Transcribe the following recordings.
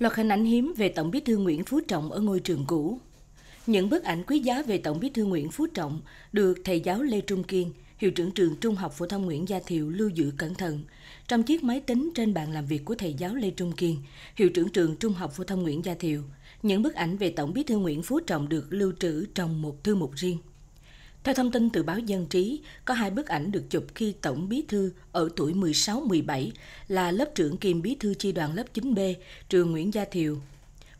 Loạt hình ảnh hiếm về Tổng bí thư Nguyễn Phú Trọng ở ngôi trường cũ. Những bức ảnh quý giá về Tổng bí thư Nguyễn Phú Trọng được thầy giáo Lê Trung Kiên, hiệu trưởng trường Trung học phổ thông Nguyễn Gia Thiệu lưu giữ cẩn thận. Trong chiếc máy tính trên bàn làm việc của thầy giáo Lê Trung Kiên, hiệu trưởng trường Trung học phổ thông Nguyễn Gia Thiệu, những bức ảnh về Tổng bí thư Nguyễn Phú Trọng được lưu trữ trong một thư mục riêng. Theo thông tin từ báo Dân Trí, có hai bức ảnh được chụp khi Tổng Bí Thư ở tuổi 16-17 là lớp trưởng kiêm Bí Thư chi đoàn lớp 9B, trường Nguyễn Gia Thiều.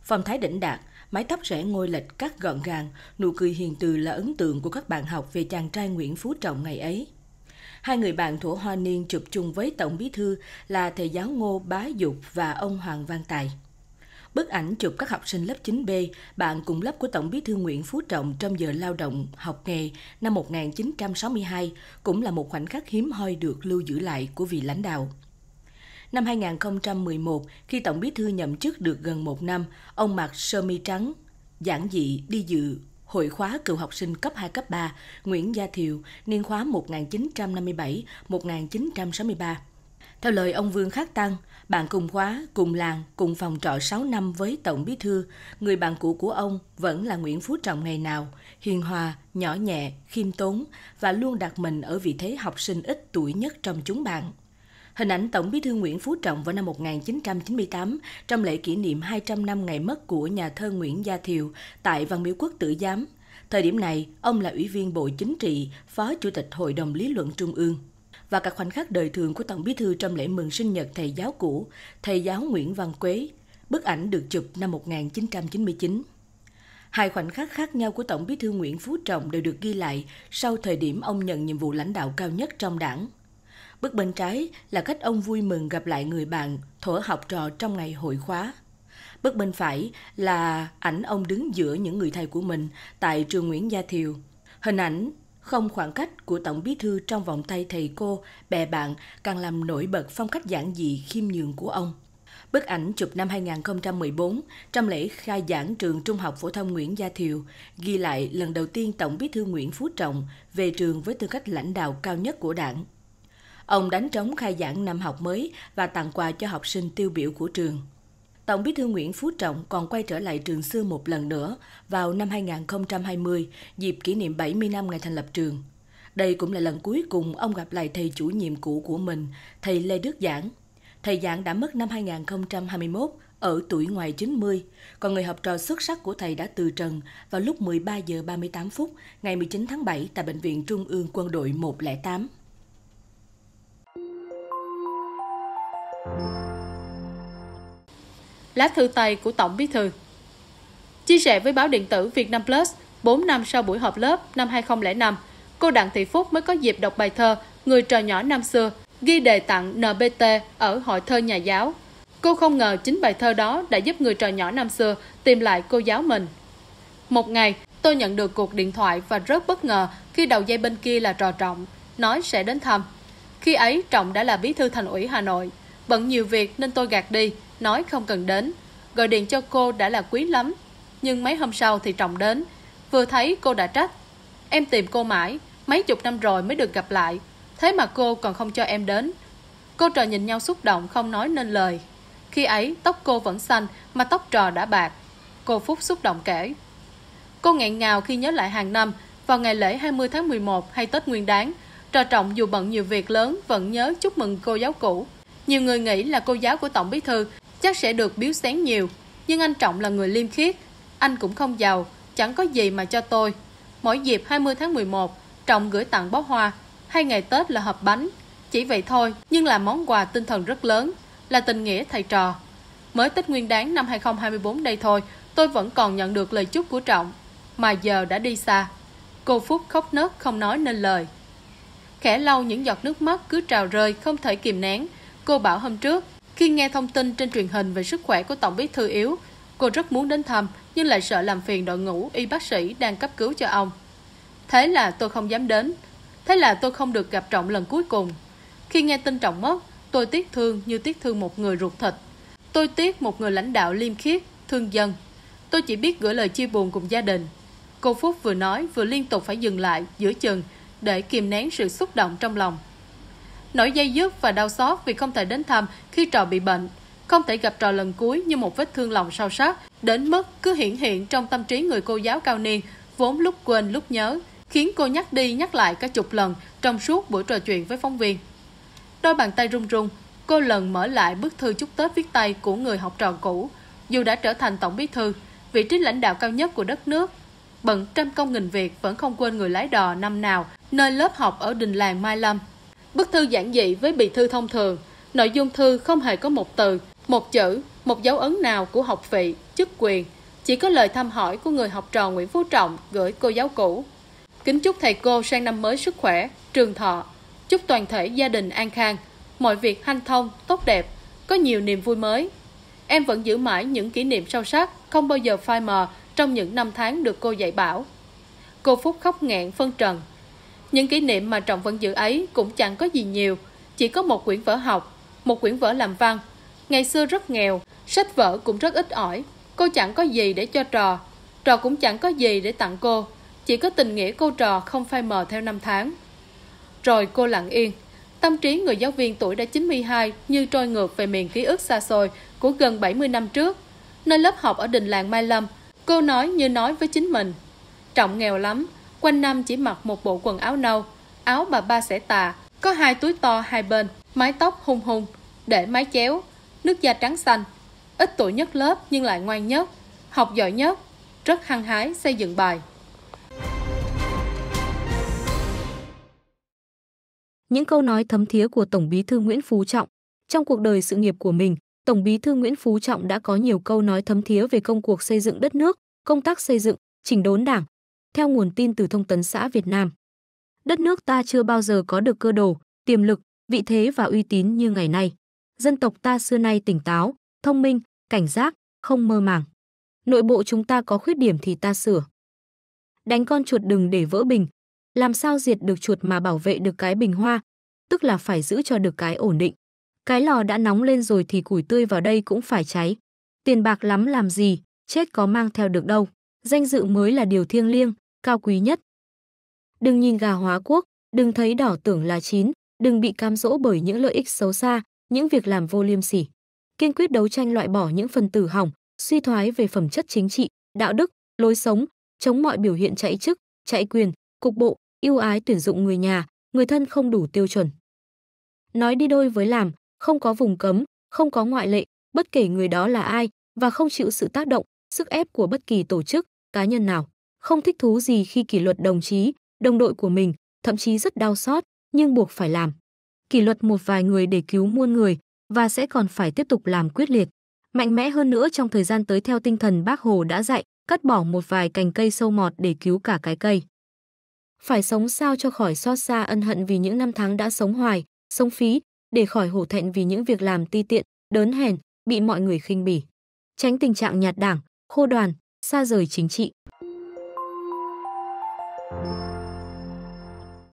Phong thái đỉnh đạt, mái tóc rẽ ngôi lệch cắt gọn gàng, nụ cười hiền từ là ấn tượng của các bạn học về chàng trai Nguyễn Phú Trọng ngày ấy. Hai người bạn thủ hoa niên chụp chung với Tổng Bí Thư là thầy giáo Ngô Bá Dục và ông Hoàng Văn Tài. Bức ảnh chụp các học sinh lớp 9B, bạn cùng lớp của Tổng bí thư Nguyễn Phú Trọng trong giờ lao động, học nghề năm 1962 cũng là một khoảnh khắc hiếm hoi được lưu giữ lại của vị lãnh đạo. Năm 2011, khi Tổng bí thư nhậm chức được gần một năm, ông mặc sơ mi trắng, giản dị đi dự hội khóa cựu học sinh cấp 2 cấp 3 Nguyễn Gia Thiều niên khóa 1957-1963 theo lời ông Vương Khắc Tăng, bạn cùng khóa, cùng làng, cùng phòng trọ 6 năm với Tổng Bí Thư, người bạn cũ của ông vẫn là Nguyễn Phú Trọng ngày nào, hiền hòa, nhỏ nhẹ, khiêm tốn và luôn đặt mình ở vị thế học sinh ít tuổi nhất trong chúng bạn. Hình ảnh Tổng Bí thư Nguyễn Phú Trọng vào năm 1998 trong lễ kỷ niệm 200 năm ngày mất của nhà thơ Nguyễn Gia Thiều tại Văn Miếu Quốc Tử Giám. Thời điểm này, ông là Ủy viên Bộ Chính trị, Phó Chủ tịch Hội đồng Lý luận Trung ương và các khoảnh khắc đời thường của Tổng Bí thư trong lễ mừng sinh nhật thầy giáo cũ, thầy giáo Nguyễn Văn Quế. Bức ảnh được chụp năm 1999. Hai khoảnh khắc khác nhau của Tổng Bí thư Nguyễn Phú Trọng đều được ghi lại sau thời điểm ông nhận nhiệm vụ lãnh đạo cao nhất trong đảng. Bức bên trái là cách ông vui mừng gặp lại người bạn, thổ học trò trong ngày hội khóa. Bức bên phải là ảnh ông đứng giữa những người thầy của mình tại trường Nguyễn Gia Thiều. Hình ảnh không khoảng cách của Tổng Bí Thư trong vòng tay thầy cô, bè bạn càng làm nổi bật phong cách giản dị khiêm nhường của ông. Bức ảnh chụp năm 2014 trong lễ khai giảng trường Trung học Phổ thông Nguyễn Gia Thiều ghi lại lần đầu tiên Tổng bí thư Nguyễn Phú Trọng về trường với tư cách lãnh đạo cao nhất của đảng. Ông đánh trống khai giảng năm học mới và tặng quà cho học sinh tiêu biểu của trường. Tổng bí thư Nguyễn Phú Trọng còn quay trở lại trường xưa một lần nữa vào năm 2020, dịp kỷ niệm 70 năm ngày thành lập trường. Đây cũng là lần cuối cùng ông gặp lại thầy chủ nhiệm cũ của mình, thầy Lê Đức Giảng. Thầy Giảng đã mất năm 2021 ở tuổi ngoài 90, còn người học trò xuất sắc của thầy đã từ trần vào lúc 13 giờ 38 phút ngày 19 tháng 7 tại Bệnh viện Trung ương Quân đội 108 lá thư tay của Tổng Bí thư. Chia sẻ với báo điện tử Việt Nam Plus, 4 năm sau buổi họp lớp năm 2005, cô Đặng Thị Phúc mới có dịp đọc bài thơ Người trò nhỏ năm xưa, ghi đề tặng NBT ở Hội thơ nhà giáo. Cô không ngờ chính bài thơ đó đã giúp người trò nhỏ năm xưa tìm lại cô giáo mình. Một ngày, tôi nhận được cuộc điện thoại và rất bất ngờ khi đầu dây bên kia là trò trọng, nói sẽ đến thăm. Khi ấy, Trọng đã là bí thư thành ủy Hà Nội. Bận nhiều việc nên tôi gạt đi, nói không cần đến. Gọi điện cho cô đã là quý lắm, nhưng mấy hôm sau thì Trọng đến. Vừa thấy cô đã trách. Em tìm cô mãi, mấy chục năm rồi mới được gặp lại. Thế mà cô còn không cho em đến. Cô trò nhìn nhau xúc động không nói nên lời. Khi ấy tóc cô vẫn xanh mà tóc trò đã bạc. Cô Phúc xúc động kể. Cô nghẹn ngào khi nhớ lại hàng năm, vào ngày lễ hai mươi tháng mười một hay Tết Nguyên Đán, trò trọng dù bận nhiều việc lớn vẫn nhớ chúc mừng cô giáo cũ. Nhiều người nghĩ là cô giáo của Tổng Bí Thư chắc sẽ được biếu sáng nhiều. Nhưng anh Trọng là người liêm khiết, anh cũng không giàu, chẳng có gì mà cho tôi. Mỗi dịp hai mươi tháng mười một Trọng gửi tặng bó hoa, hay ngày Tết là hộp bánh. Chỉ vậy thôi, nhưng là món quà tinh thần rất lớn, là tình nghĩa thầy trò. Mới Tết Nguyên đáng năm hai hai nghìn mươi bốn đây thôi, tôi vẫn còn nhận được lời chúc của Trọng, mà giờ đã đi xa. Cô Phúc khóc nấc không nói nên lời. Khẽ lau những giọt nước mắt cứ trào rơi không thể kìm nén. Cô bảo hôm trước, khi nghe thông tin trên truyền hình về sức khỏe của Tổng bí thư yếu, cô rất muốn đến thăm nhưng lại sợ làm phiền đội ngũ y bác sĩ đang cấp cứu cho ông. Thế là tôi không dám đến. Thế là tôi không được gặp Trọng lần cuối cùng. Khi nghe tin Trọng mất, tôi tiếc thương như tiếc thương một người ruột thịt. Tôi tiếc một người lãnh đạo liêm khiết, thương dân. Tôi chỉ biết gửi lời chia buồn cùng gia đình. Cô Phúc vừa nói vừa liên tục phải dừng lại giữa chừng để kìm nén sự xúc động trong lòng nỗi dây dứt và đau xót vì không thể đến thăm khi trò bị bệnh. Không thể gặp trò lần cuối như một vết thương lòng sâu sắc, đến mức cứ hiển hiện trong tâm trí người cô giáo cao niên, vốn lúc quên lúc nhớ, khiến cô nhắc đi nhắc lại cả chục lần trong suốt buổi trò chuyện với phóng viên. Đôi bàn tay run run, cô lần mở lại bức thư chúc Tết viết tay của người học trò cũ. Dù đã trở thành tổng bí thư, vị trí lãnh đạo cao nhất của đất nước, bận trăm công nghìn việc vẫn không quên người lái đò năm nào nơi lớp học ở đình làng Mai Lâm Bức thư giản dị với bì thư thông thường, nội dung thư không hề có một từ, một chữ, một dấu ấn nào của học vị, chức quyền, chỉ có lời thăm hỏi của người học trò Nguyễn Phú Trọng gửi cô giáo cũ. Kính chúc thầy cô sang năm mới sức khỏe, trường thọ, chúc toàn thể gia đình an khang, mọi việc hanh thông, tốt đẹp, có nhiều niềm vui mới. Em vẫn giữ mãi những kỷ niệm sâu sắc, không bao giờ phai mờ trong những năm tháng được cô dạy bảo. Cô Phúc khóc nghẹn phân trần, những kỷ niệm mà Trọng vẫn giữ ấy cũng chẳng có gì nhiều, chỉ có một quyển vở học, một quyển vở làm văn. Ngày xưa rất nghèo, sách vở cũng rất ít ỏi, cô chẳng có gì để cho trò, trò cũng chẳng có gì để tặng cô, chỉ có tình nghĩa cô trò không phai mờ theo năm tháng. Rồi cô lặng yên, tâm trí người giáo viên tuổi đã chín mươi hai như trôi ngược về miền ký ức xa xôi của gần bảy mươi năm trước, nơi lớp học ở đình làng Mai Lâm, cô nói như nói với chính mình. Trọng nghèo lắm, quanh năm chỉ mặc một bộ quần áo nâu, áo bà ba sẽ tà, có hai túi to hai bên, mái tóc hung hung, để mái chéo, nước da trắng xanh, ít tuổi nhất lớp nhưng lại ngoan nhất, học giỏi nhất, rất hăng hái xây dựng bài. Những câu nói thấm thía của Tổng Bí thư Nguyễn Phú Trọng trong cuộc đời sự nghiệp của mình, Tổng Bí thư Nguyễn Phú Trọng đã có nhiều câu nói thấm thía về công cuộc xây dựng đất nước, công tác xây dựng, chỉnh đốn Đảng, theo nguồn tin từ thông tấn xã Việt Nam. Đất nước ta chưa bao giờ có được cơ đồ, tiềm lực, vị thế và uy tín như ngày nay. Dân tộc ta xưa nay tỉnh táo, thông minh, cảnh giác, không mơ màng. Nội bộ chúng ta có khuyết điểm thì ta sửa. Đánh con chuột đừng để vỡ bình. Làm sao diệt được chuột mà bảo vệ được cái bình hoa, tức là phải giữ cho được cái ổn định. Cái lò đã nóng lên rồi thì củi tươi vào đây cũng phải cháy. Tiền bạc lắm làm gì, chết có mang theo được đâu. Danh dự mới là điều thiêng liêng, cao quý nhất. Đừng nhìn gà hóa quốc, đừng thấy đỏ tưởng là chín, đừng bị cam dỗ bởi những lợi ích xấu xa, những việc làm vô liêm sỉ. Kiên quyết đấu tranh loại bỏ những phần tử hỏng, suy thoái về phẩm chất chính trị, đạo đức, lối sống, chống mọi biểu hiện chạy chức, chạy quyền, cục bộ, ưu ái tuyển dụng người nhà, người thân không đủ tiêu chuẩn. Nói đi đôi với làm, không có vùng cấm, không có ngoại lệ, bất kể người đó là ai và không chịu sự tác động, sức ép của bất kỳ tổ chức, cá nhân nào không thích thú gì khi kỷ luật đồng chí, đồng đội của mình, thậm chí rất đau xót, nhưng buộc phải làm. Kỷ luật một vài người để cứu muôn người và sẽ còn phải tiếp tục làm quyết liệt, mạnh mẽ hơn nữa trong thời gian tới theo tinh thần Bác Hồ đã dạy, cắt bỏ một vài cành cây sâu mọt để cứu cả cái cây. Phải sống sao cho khỏi xót xa ân hận vì những năm tháng đã sống hoài, sống phí, để khỏi hổ thẹn vì những việc làm ti tiện, đớn hèn, bị mọi người khinh bỉ. Tránh tình trạng nhạt đảng, khô đoàn, xa rời chính trị.